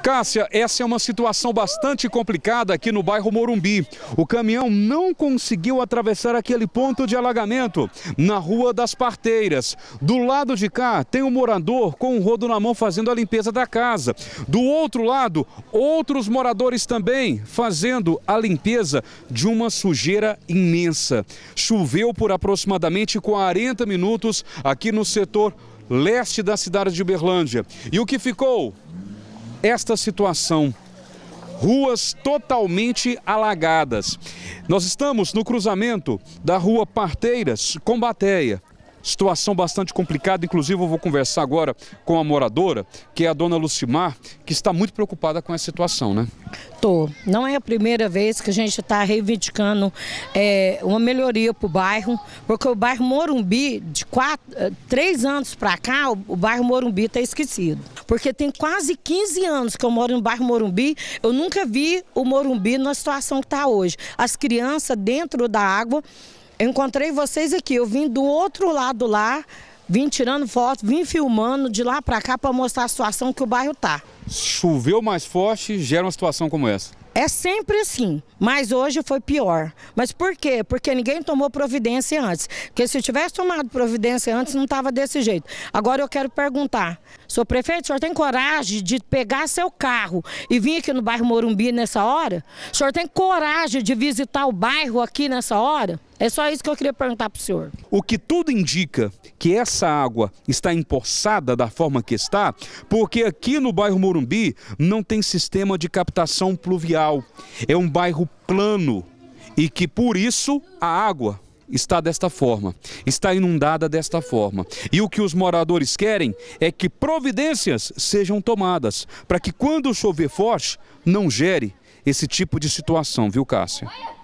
Cássia, essa é uma situação bastante complicada aqui no bairro Morumbi. O caminhão não conseguiu atravessar aquele ponto de alagamento na Rua das Parteiras. Do lado de cá tem um morador com um rodo na mão fazendo a limpeza da casa. Do outro lado, outros moradores também fazendo a limpeza de uma sujeira imensa. Choveu por aproximadamente 40 minutos aqui no setor leste da cidade de Uberlândia. E o que ficou? esta situação. Ruas totalmente alagadas. Nós estamos no cruzamento da rua Parteiras com Bateia situação bastante complicada. Inclusive, eu vou conversar agora com a moradora, que é a dona Lucimar, que está muito preocupada com essa situação, né? Tô. Não é a primeira vez que a gente está reivindicando é, uma melhoria para o bairro, porque o bairro Morumbi, de quatro, eh, três anos para cá, o bairro Morumbi está esquecido. Porque tem quase 15 anos que eu moro no bairro Morumbi, eu nunca vi o Morumbi na situação que está hoje. As crianças dentro da água encontrei vocês aqui. Eu vim do outro lado lá, vim tirando foto, vim filmando de lá para cá para mostrar a situação que o bairro tá. Choveu mais forte, gera uma situação como essa. É sempre assim, mas hoje foi pior. Mas por quê? Porque ninguém tomou providência antes. Porque se tivesse tomado providência antes, não estava desse jeito. Agora eu quero perguntar: Sou prefeito, o senhor tem coragem de pegar seu carro e vir aqui no bairro Morumbi nessa hora? O senhor tem coragem de visitar o bairro aqui nessa hora? É só isso que eu queria perguntar para o senhor. O que tudo indica que essa água está empoçada da forma que está, porque aqui no bairro Morumbi não tem sistema de captação pluvial. É um bairro plano e que por isso a água está desta forma, está inundada desta forma. E o que os moradores querem é que providências sejam tomadas para que quando chover forte não gere esse tipo de situação, viu, Cássia?